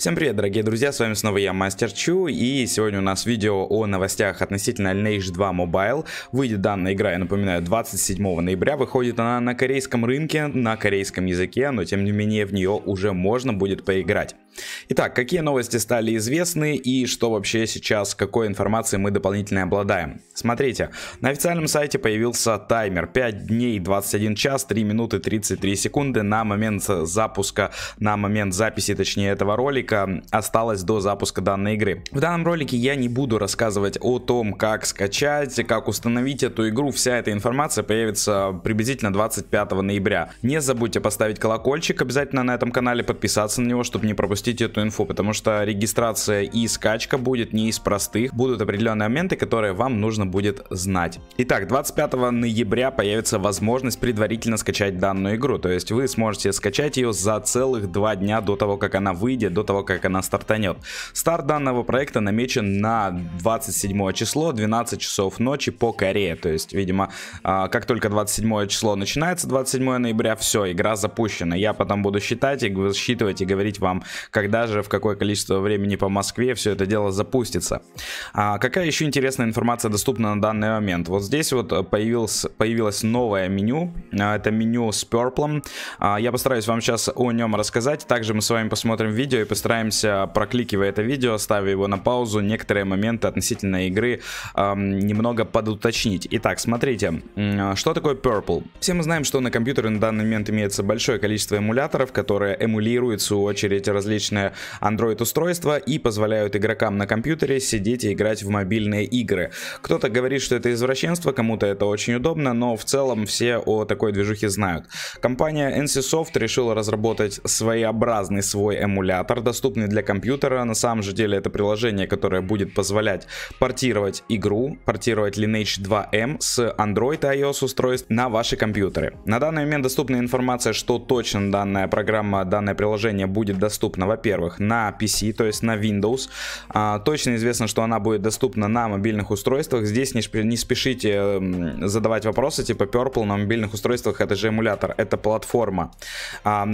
Всем привет, дорогие друзья, с вами снова я, Мастер Чу, и сегодня у нас видео о новостях относительно Lineage 2 Mobile. Выйдет данная игра, я напоминаю, 27 ноября, выходит она на корейском рынке, на корейском языке, но тем не менее в нее уже можно будет поиграть. Итак, какие новости стали известны и что вообще сейчас, какой информации мы дополнительно обладаем? Смотрите, на официальном сайте появился таймер 5 дней 21 час 3 минуты 33 секунды на момент запуска, на момент записи, точнее, этого ролика осталось до запуска данной игры. В данном ролике я не буду рассказывать о том, как скачать, как установить эту игру, вся эта информация появится приблизительно 25 ноября. Не забудьте поставить колокольчик обязательно на этом канале, подписаться на него, чтобы не пропустить пропустить эту инфу, потому что регистрация и скачка будет не из простых. Будут определенные моменты, которые вам нужно будет знать. Итак, 25 ноября появится возможность предварительно скачать данную игру. То есть вы сможете скачать ее за целых два дня до того, как она выйдет, до того, как она стартанет. Старт данного проекта намечен на 27 число, 12 часов ночи по Корее. То есть, видимо, а, как только 27 число начинается, 27 ноября, все, игра запущена. Я потом буду считать и высчитывать и говорить вам, когда же, в какое количество времени по Москве все это дело запустится. А какая еще интересная информация доступна на данный момент? Вот здесь вот э, появилось, появилось новое меню, а, это меню с перплом. А, я постараюсь вам сейчас о нем рассказать, также мы с вами посмотрим видео и постараемся, прокликивая это видео, ставя его на паузу, некоторые моменты относительно игры эм, немного подуточнить. Итак, смотрите, а, что такое Purple? Все мы знаем, что на компьютере на данный момент имеется большое количество эмуляторов, которые эмулируют в свою очередь различные различные Android-устройства и позволяют игрокам на компьютере сидеть и играть в мобильные игры. Кто-то говорит, что это извращенство, кому-то это очень удобно, но в целом все о такой движухе знают. Компания NCSoft решила разработать своеобразный свой эмулятор, доступный для компьютера. На самом же деле это приложение, которое будет позволять портировать игру, портировать Lineage 2M с Android и iOS устройств на ваши компьютеры. На данный момент доступна информация, что точно данная программа, данное приложение будет доступно во-первых, на PC, то есть на Windows. А, точно известно, что она будет доступна на мобильных устройствах. Здесь не, не спешите эм, задавать вопросы, типа Purple на мобильных устройствах, это же эмулятор, это платформа. А,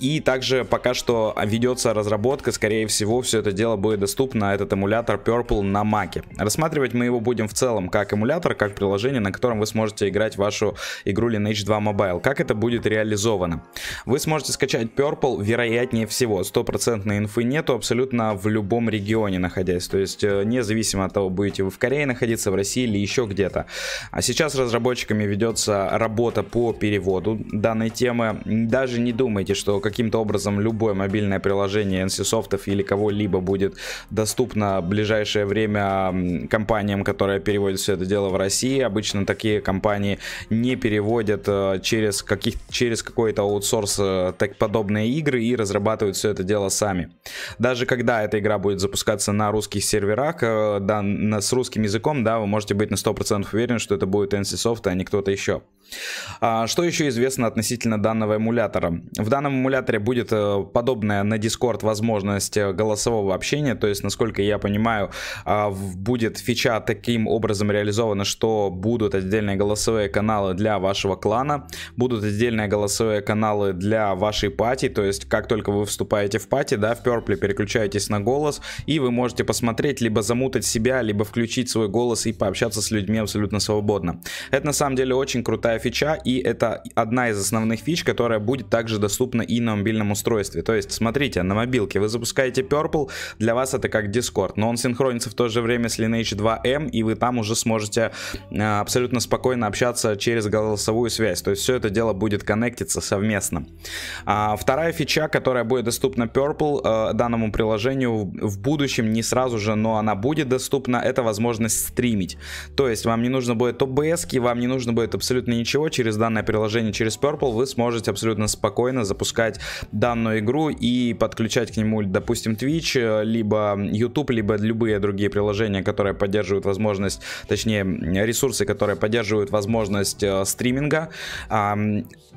и также пока что ведется разработка, скорее всего, все это дело будет доступно, этот эмулятор Purple на Mac. Рассматривать мы его будем в целом как эмулятор, как приложение, на котором вы сможете играть вашу игру Lineage 2 Mobile. Как это будет реализовано? Вы сможете скачать Purple, вероятнее всего, 100% стопроцентной инфы нету абсолютно в любом регионе находясь. То есть э, независимо от того, будете вы в Корее находиться, в России или еще где-то. А сейчас разработчиками ведется работа по переводу данной темы. Даже не думайте, что каким-то образом любое мобильное приложение NCSoft или кого-либо будет доступно в ближайшее время компаниям, которые переводят все это дело в России. Обычно такие компании не переводят э, через, каких, через какой-то аутсорс э, так подобные игры и разрабатывают все это дело голосами. Даже когда эта игра будет запускаться на русских серверах, э, да, с русским языком, да, вы можете быть на 100% уверены, что это будет NCSoft, а не кто-то еще. А, что еще известно относительно данного эмулятора? В данном эмуляторе будет э, подобная на Discord возможность э, голосового общения, то есть, насколько я понимаю, а, будет фича таким образом реализована, что будут отдельные голосовые каналы для вашего клана, будут отдельные голосовые каналы для вашей пати, то есть, как только вы вступаете в пати, пати, да, в перпле переключаетесь на голос, и вы можете посмотреть, либо замутать себя, либо включить свой голос и пообщаться с людьми абсолютно свободно. Это на самом деле очень крутая фича, и это одна из основных фич, которая будет также доступна и на мобильном устройстве. То есть, смотрите, на мобилке вы запускаете Purple, для вас это как Discord, но он синхронится в то же время с Lineage 2M, и вы там уже сможете э, абсолютно спокойно общаться через голосовую связь. То есть все это дело будет коннектиться совместно. А, вторая фича, которая будет доступна Purple э, данному приложению в будущем, не сразу же, но она будет доступна, это возможность стримить. То есть вам не нужно будет OBS, вам не нужно будет абсолютно ничего, через данное приложение, через Purple вы сможете абсолютно спокойно запускать данную игру и подключать к нему, допустим, Twitch, э, либо YouTube, либо любые другие приложения, которые поддерживают возможность, точнее, ресурсы, которые поддерживают возможность э, стриминга.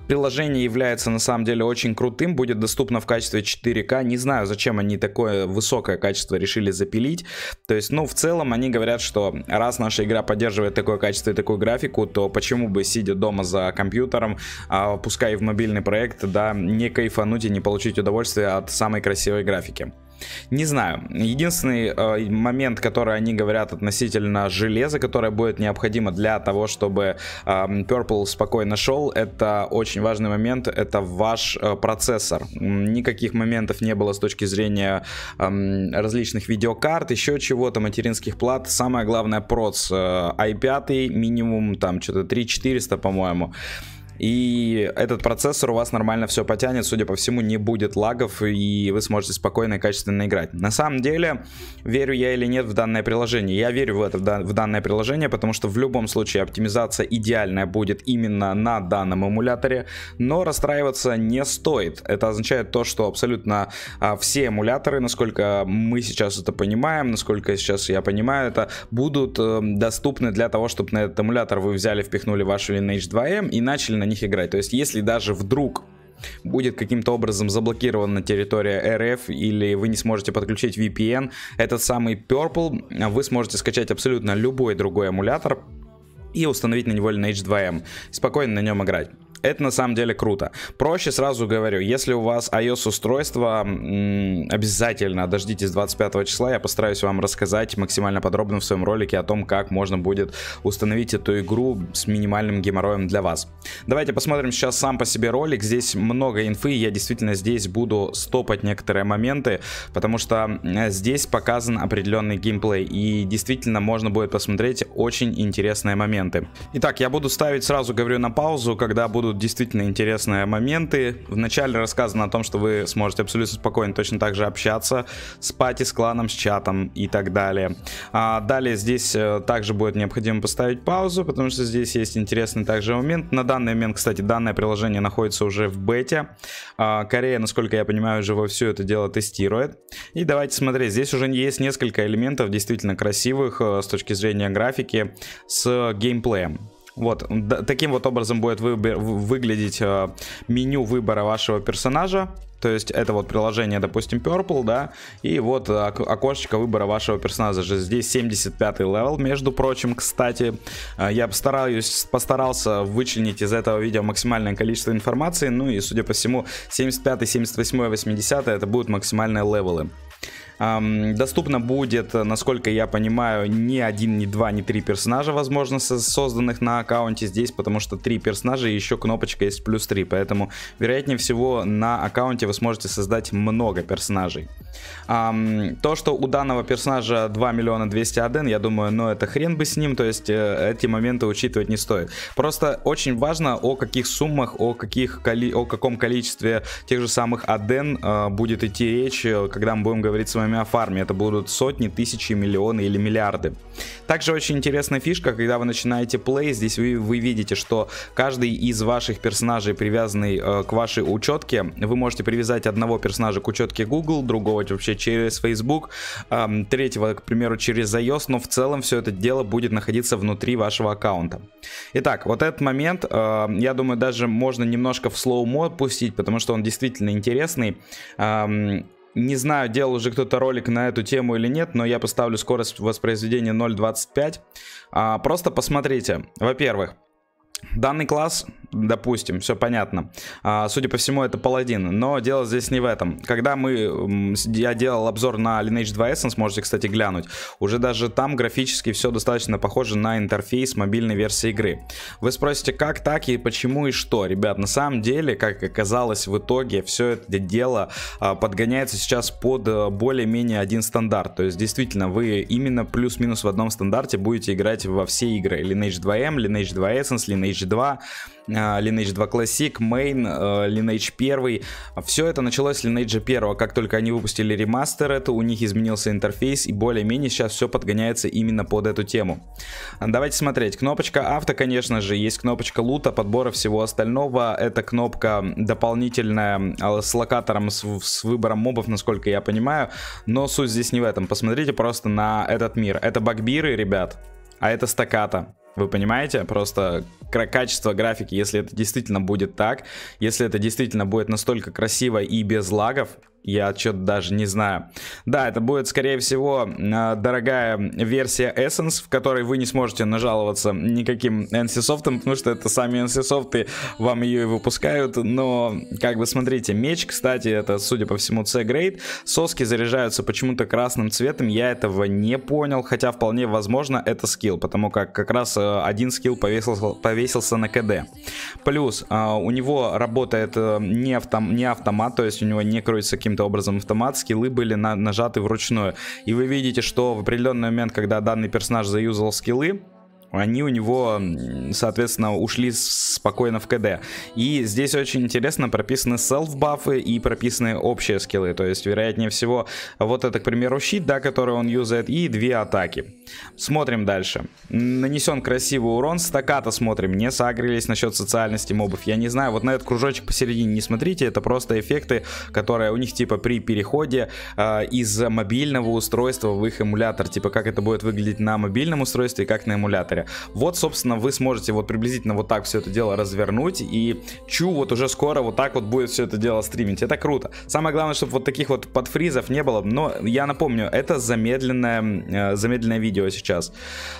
приложение является на самом деле очень крутым, будет доступно в качестве 4К языка. Не знаю, зачем они такое высокое качество решили запилить. То есть, ну, в целом они говорят, что раз наша игра поддерживает такое качество и такую графику, то почему бы, сидя дома за компьютером, а, пускай и в мобильный проект, да, не кайфануть и не получить удовольствие от самой красивой графики. Не знаю. Единственный э, момент, который они говорят относительно железа, которое будет необходимо для того, чтобы э, Purple спокойно шел, это очень важный момент, это ваш э, процессор. Никаких моментов не было с точки зрения э, различных видеокарт, еще чего-то, материнских плат. Самое главное, проц э, i5 минимум, там что-то 3400, по-моему. И этот процессор у вас нормально все потянет, судя по всему, не будет лагов, и вы сможете спокойно и качественно играть. На самом деле, верю я или нет в данное приложение. Я верю в это, в данное приложение, потому что в любом случае оптимизация идеальная будет именно на данном эмуляторе, но расстраиваться не стоит. Это означает то, что абсолютно а, все эмуляторы, насколько мы сейчас это понимаем, насколько сейчас я понимаю, это будут эм, доступны для того, чтобы на этот эмулятор вы взяли, впихнули вашу Lineage 2M и начали на них играть. То есть, если даже вдруг будет каким-то образом заблокирована территория РФ или вы не сможете подключить VPN, этот самый Purple а, вы сможете скачать абсолютно любой другой эмулятор и установить на него h 2M. Спокойно на нем играть. Это на самом деле круто. Проще сразу говорю, если у вас iOS устройство, обязательно дождитесь 25 числа, я постараюсь вам рассказать максимально подробно в своем ролике о том, как можно будет установить эту игру с минимальным геморроем для вас. Давайте посмотрим сейчас сам по себе ролик, здесь много инфы, я действительно здесь буду стопать некоторые моменты, потому что э, здесь показан определенный геймплей и действительно можно будет посмотреть очень интересные моменты. Итак, я буду ставить сразу, говорю, на паузу, когда буду будут действительно интересные моменты. Вначале рассказано о том, что вы сможете абсолютно спокойно точно так же общаться спать пати, с кланом, с чатом и так далее. А далее здесь э, также будет необходимо поставить паузу, потому что здесь есть интересный также момент. На данный момент, кстати, данное приложение находится уже в бете. А Корея, насколько я понимаю, уже во все это дело тестирует. И давайте смотреть, здесь уже есть несколько элементов действительно красивых э, с точки зрения графики с геймплеем. Вот, таким вот образом будет выбор, выглядеть э, меню выбора вашего персонажа. То есть это вот приложение, допустим, Purple, да, и вот э, окошечко выбора вашего персонажа. Здесь 75 левел, между прочим, кстати. Э, я постараюсь, постарался вычленить из этого видео максимальное количество информации, ну и, судя по всему, 75, 78, 80 это будут максимальные левелы. Эм, доступно будет, насколько я понимаю, ни один, ни два, ни три персонажа, возможно, созданных на аккаунте здесь, потому что три персонажа и еще кнопочка есть плюс три, поэтому, вероятнее всего, на аккаунте вы сможете создать много персонажей. Эм, то, что у данного персонажа 2 миллиона аден, я думаю, ну это хрен бы с ним, то есть э, эти моменты учитывать не стоит. Просто очень важно, о каких суммах, о, каких, о каком количестве тех же самых аден э, будет идти речь, когда мы будем говорить с вами цифрами о фарме. Это будут сотни, тысячи, миллионы или миллиарды. Также очень интересная фишка, когда вы начинаете плей, здесь вы, вы видите, что каждый из ваших персонажей, привязанный э, к вашей учетке, вы можете привязать одного персонажа к учетке Google, другого вообще через Facebook, э, третьего, к примеру, через iOS, но в целом все это дело будет находиться внутри вашего аккаунта. Итак, вот этот момент, э, я думаю, даже можно немножко в слоумо пустить, потому что он действительно интересный. Эм, не знаю, делал уже кто-то ролик на эту тему или нет, но я поставлю скорость воспроизведения 0.25. А, просто посмотрите. Во-первых, данный класс допустим, все понятно. А, судя по всему, это паладин, но дело здесь не в этом. Когда мы, я делал обзор на Lineage 2 s можете, кстати, глянуть, уже даже там графически все достаточно похоже на интерфейс мобильной версии игры. Вы спросите, как так и почему и что? Ребят, на самом деле, как оказалось в итоге, все это дело а, подгоняется сейчас под а, более-менее один стандарт. То есть, действительно, вы именно плюс-минус в одном стандарте будете играть во все игры. Lineage 2M, Lineage 2 Essence, Lineage 2 а, Lineage 2 Classic, Main, э, Lineage 1. Все это началось с Lineage 1. Как только они выпустили ремастер, это у них изменился интерфейс и более-менее сейчас все подгоняется именно под эту тему. А, давайте смотреть. Кнопочка авто, конечно же, есть кнопочка лута, подбора всего остального. Это кнопка дополнительная а, с локатором, с, с выбором мобов, насколько я понимаю. Но суть здесь не в этом. Посмотрите просто на этот мир. Это багбиры, ребят, а это стаката. Вы понимаете? Просто качество графики, если это действительно будет так, если это действительно будет настолько красиво и без лагов, я что-то даже не знаю. Да, это будет, скорее всего, э, дорогая версия Essence, в которой вы не сможете нажаловаться никаким NCSoft, потому что это сами NCSoft вам ее и выпускают. Но, как бы, смотрите, меч, кстати, это, судя по всему, c grade Соски заряжаются почему-то красным цветом. Я этого не понял, хотя вполне возможно это скилл, потому как как раз э, один скилл повесился, повесился на КД. Плюс э, у него работает не, автом, не автомат, то есть у него не кроется кем каким-то образом автоматски скиллы были на, нажаты вручную. И вы видите, что в определенный момент, когда данный персонаж заюзал скиллы, они у него, соответственно, ушли спокойно в КД. И здесь очень интересно прописаны селф-бафы и прописаны общие скиллы. То есть, вероятнее всего, вот это, к примеру, щит, да, который он юзает, и две атаки. Смотрим дальше. Нанесен красивый урон. Стаката смотрим. Не сагрились насчет социальности мобов. Я не знаю, вот на этот кружочек посередине не смотрите. Это просто эффекты, которые у них типа при переходе э, из мобильного устройства в их эмулятор. Типа как это будет выглядеть на мобильном устройстве и как на эмуляторе говоря. Вот, собственно, вы сможете вот приблизительно вот так все это дело развернуть, и чу, вот уже скоро вот так вот будет все это дело стримить. Это круто. Самое главное, чтобы вот таких вот подфризов не было, но я напомню, это замедленное, э, замедленное видео сейчас.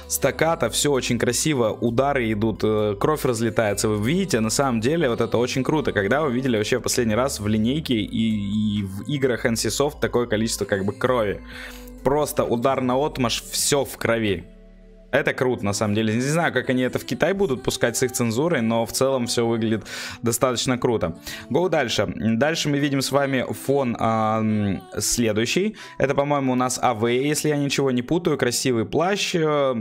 Стаката, все очень красиво, удары идут, э, кровь разлетается, вы видите, на самом деле вот это очень круто, когда вы видели вообще в последний раз в линейке и, и в играх NCSoft такое количество как бы крови. Просто удар на отмаш, все в крови. Это круто, на самом деле. Не знаю, как они это в Китай будут пускать с их цензурой, но в целом все выглядит достаточно круто. Go дальше. Дальше мы видим с вами фон э, следующий. Это, по-моему, у нас АВ, если я ничего не путаю. Красивый плащ. Э,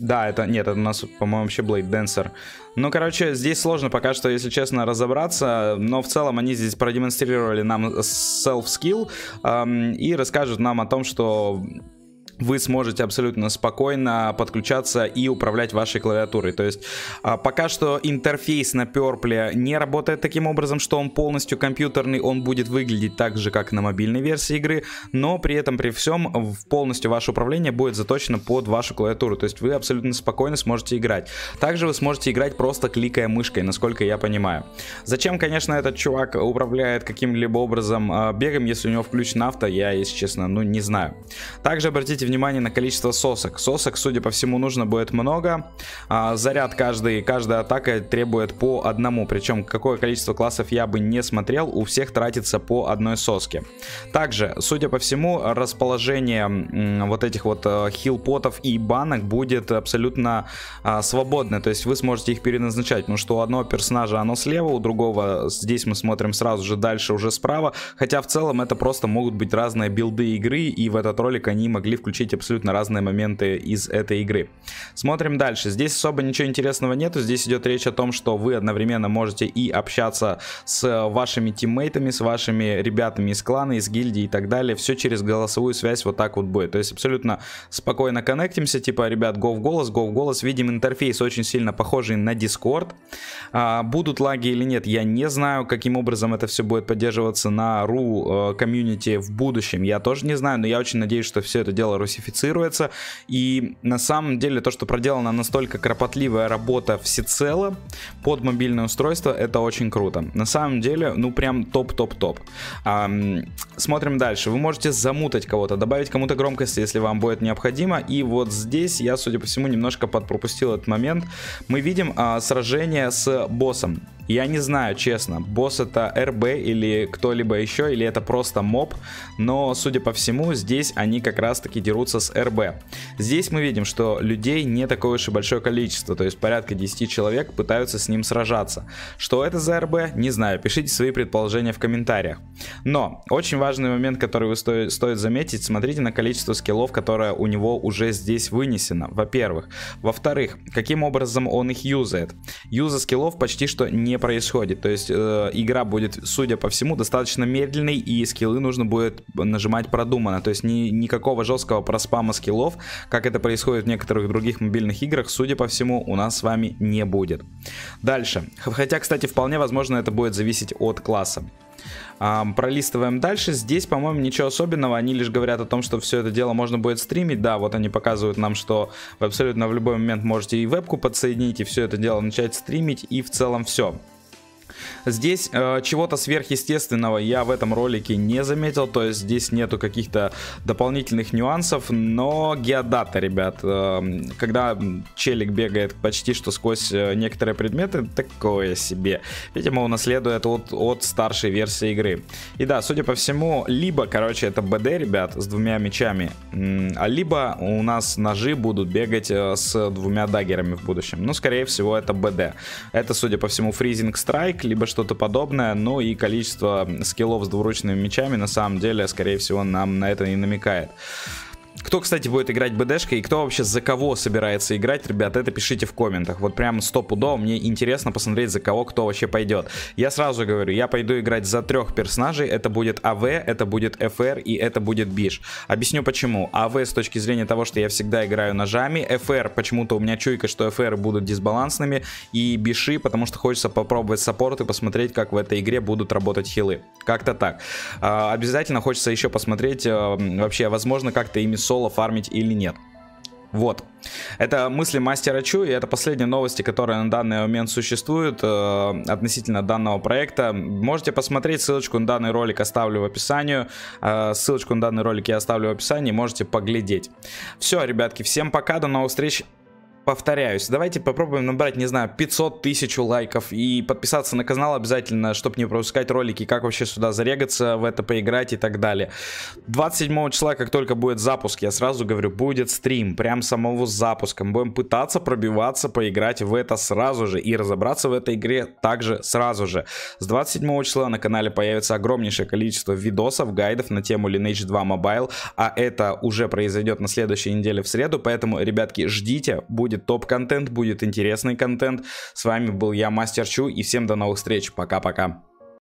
да, это, нет, это у нас, по-моему, вообще Blade Dancer. Ну, короче, здесь сложно пока что, если честно, разобраться, но в целом они здесь продемонстрировали нам self-skill эм, и расскажут нам о том, что вы сможете абсолютно спокойно подключаться и управлять вашей клавиатурой. То есть а, пока что интерфейс на перпле не работает таким образом, что он полностью компьютерный, он будет выглядеть так же, как на мобильной версии игры, но при этом при всем полностью ваше управление будет заточено под вашу клавиатуру. То есть вы абсолютно спокойно сможете играть. Также вы сможете играть просто кликая мышкой, насколько я понимаю. Зачем, конечно, этот чувак управляет каким-либо образом а, бегом, если у него включен авто, я, если честно, ну не знаю. Также обратите внимание на количество сосок. Сосок, судя по всему, нужно будет много. А, заряд каждый, каждая атака требует по одному. Причем какое количество классов я бы не смотрел, у всех тратится по одной соске. Также, судя по всему, расположение м, вот этих вот э, хилпотов и банок будет абсолютно э, свободно. То есть вы сможете их переназначать, потому ну что у одного персонажа оно слева, у другого здесь мы смотрим сразу же дальше уже справа. Хотя в целом это просто могут быть разные билды игры, и в этот ролик они могли включить получить абсолютно разные моменты из этой игры. Смотрим дальше. Здесь особо ничего интересного нету. Здесь идет речь о том, что вы одновременно можете и общаться с вашими тиммейтами, с вашими ребятами из клана, из гильдии и так далее. Все через голосовую связь вот так вот будет. То есть абсолютно спокойно коннектимся. Типа, ребят, go в голос, go в голос. Видим интерфейс очень сильно похожий на Discord. А, будут лаги или нет, я не знаю, каким образом это все будет поддерживаться на ру э, комьюнити в будущем. Я тоже не знаю, но я очень надеюсь, что все это дело русифицируется. И на самом деле то, что проделана настолько кропотливая работа всецело под мобильное устройство, это очень круто. На самом деле, ну прям топ-топ-топ. А, смотрим дальше. Вы можете замутать кого-то, добавить кому-то громкости, если вам будет необходимо. И вот здесь я, судя по всему, немножко подпропустил этот момент. Мы видим а, сражение с боссом. Я не знаю, честно, босс это РБ или кто-либо еще, или это просто моб, но, судя по всему, здесь они как раз таки дерутся с РБ. Здесь мы видим, что людей не такое уж и большое количество, то есть порядка 10 человек пытаются с ним сражаться. Что это за РБ, не знаю, пишите свои предположения в комментариях. Но, очень важный момент, который вы стоит, стоит заметить, смотрите на количество скиллов, которое у него уже здесь вынесено, во-первых. Во-вторых, каким образом он их юзает. Юза скиллов почти что не происходит. То есть э, игра будет, судя по всему, достаточно медленной, и скиллы нужно будет нажимать продуманно. То есть ни, никакого жесткого проспама скиллов, как это происходит в некоторых других мобильных играх, судя по всему, у нас с вами не будет. Дальше. Хотя, кстати, вполне возможно это будет зависеть от класса пролистываем дальше. Здесь, по-моему, ничего особенного. Они лишь говорят о том, что все это дело можно будет стримить. Да, вот они показывают нам, что вы абсолютно в любой момент можете и вебку подсоединить, и все это дело начать стримить, и в целом все. Здесь э, чего-то сверхъестественного я в этом ролике не заметил, то есть здесь нету каких-то дополнительных нюансов, но геодата, ребят, э, когда челик бегает почти что сквозь э, некоторые предметы, такое себе. Видимо, унаследует от, от старшей версии игры. И да, судя по всему, либо, короче, это БД, ребят, с двумя мечами, а либо у нас ножи будут бегать э, с двумя даггерами в будущем. Ну, скорее всего, это БД. Это, судя по всему, фризинг страйк, либо что-то подобное. Ну и количество скиллов с двуручными мечами на самом деле, скорее всего, нам на это и намекает. Кто, кстати, будет играть БДшкой и кто вообще за кого собирается играть, ребят, это пишите в комментах. Вот прям стопудово мне интересно посмотреть, за кого кто вообще пойдет. Я сразу говорю, я пойду играть за трех персонажей. Это будет АВ, это будет ФР и это будет Биш. Объясню почему. АВ с точки зрения того, что я всегда играю ножами. ФР, почему-то у меня чуйка, что ФР будут дисбалансными. И Биши, потому что хочется попробовать саппорт и посмотреть, как в этой игре будут работать хилы. Как-то так. А, обязательно хочется еще посмотреть, а, вообще, возможно, как-то ими соло фармить или нет. Вот. Это мысли мастера Чу, и это последние новости, которые на данный момент существуют э, относительно данного проекта. Можете посмотреть, ссылочку на данный ролик оставлю в описании. Э, ссылочку на данный ролик я оставлю в описании, можете поглядеть. Все, ребятки, всем пока, до новых встреч повторяюсь, давайте попробуем набрать, не знаю, 500 тысяч лайков и подписаться на канал обязательно, чтобы не пропускать ролики, как вообще сюда зарегаться, в это поиграть и так далее. 27 числа, как только будет запуск, я сразу говорю, будет стрим, прям самого запуска. Мы будем пытаться пробиваться, поиграть в это сразу же и разобраться в этой игре также сразу же. С 27 числа на канале появится огромнейшее количество видосов, гайдов на тему Lineage 2 Mobile, а это уже произойдет на следующей неделе в среду, поэтому, ребятки, ждите, будет будет топ-контент, будет интересный контент. С вами был я, Мастер Чу, и всем до новых встреч. Пока-пока.